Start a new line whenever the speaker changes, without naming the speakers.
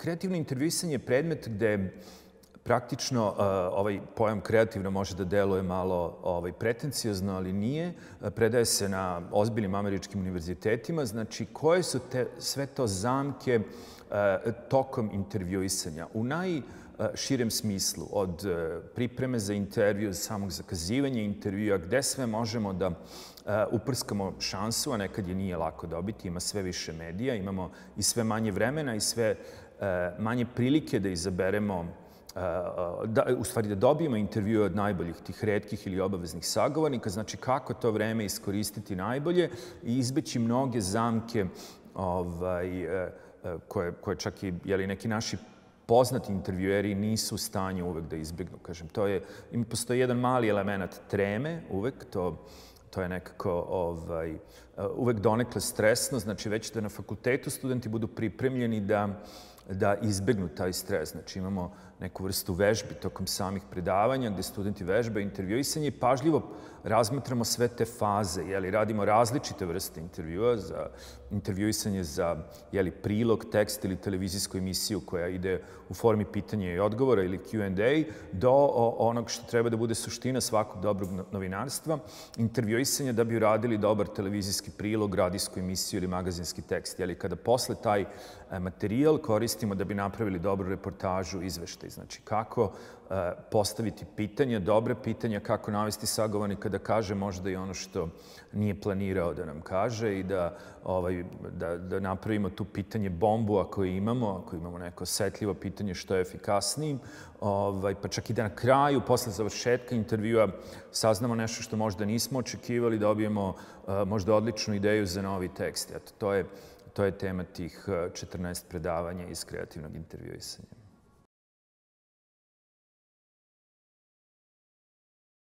kreativno intervjuisanje je predmet gde praktično e, ovaj pojam kreativno može da deluje malo ovaj pretenciozno, ali nije. E, predaje se na ozbiljnim američkim univerzitetima. Znači, koje su te, sve to zamke e, tokom intervjuisanja? U naj širem smislu, od pripreme za intervju, samog zakazivanja intervjua, gde sve možemo da uprskamo šansu, a nekad je nije lako dobiti, ima sve više medija, imamo i sve manje vremena i sve Eh, manje prilike da izaberemo eh, eh, da, u stvari da dobijemo intervjue od najboljih, tih redkih ili obaveznih sagovornika, znači kako to vreme iskoristiti najbolje i izbeći mnoge zamke ovaj, koje, koje čak i jeli, neki naši poznati intervjueri nisu u stanju uvek da izbjegnu. Kažem, to je, im postoji jedan mali element treme uvek, to, to je nekako ovaj, uvek donekle stresno, znači već da na fakultetu studenti budu pripremljeni da da izbegnu taj stres. Znači imamo neku vrstu vežbi tokom samih predavanja gde studenti vežbe intervjuisanje i pažljivo razmatramo sve te faze. Jeli, radimo različite vrste intervjua, za intervjuisanje za jeli, prilog, tekst ili televizijsku emisiju koja ide u formi pitanja i odgovora ili Q&A do onog što treba da bude suština svakog dobrog novinarstva, intervjuisanje da bi uradili dobar televizijski prilog, radijsku emisiju ili magazinski tekst. Jeli, kada posle taj e, materijal koristimo koristimo da bi napravili dobru reportažu, izveštaj. Znači, kako e, postaviti pitanja, dobre pitanja, kako navesti sagovanika da kaže možda i ono što nije planirao da nam kaže i da, ovaj, da, da napravimo tu pitanje bombu ako je imamo, ako imamo neko setljivo pitanje što je efikasnijim, ovaj, pa čak i da na kraju, posle završetka intervjua, saznamo nešto što možda nismo očekivali, da dobijemo e, možda odličnu ideju za novi tekst. Eto, to je to je tema tih 14 eh, predavanja iz kreativnog intervjuisanja.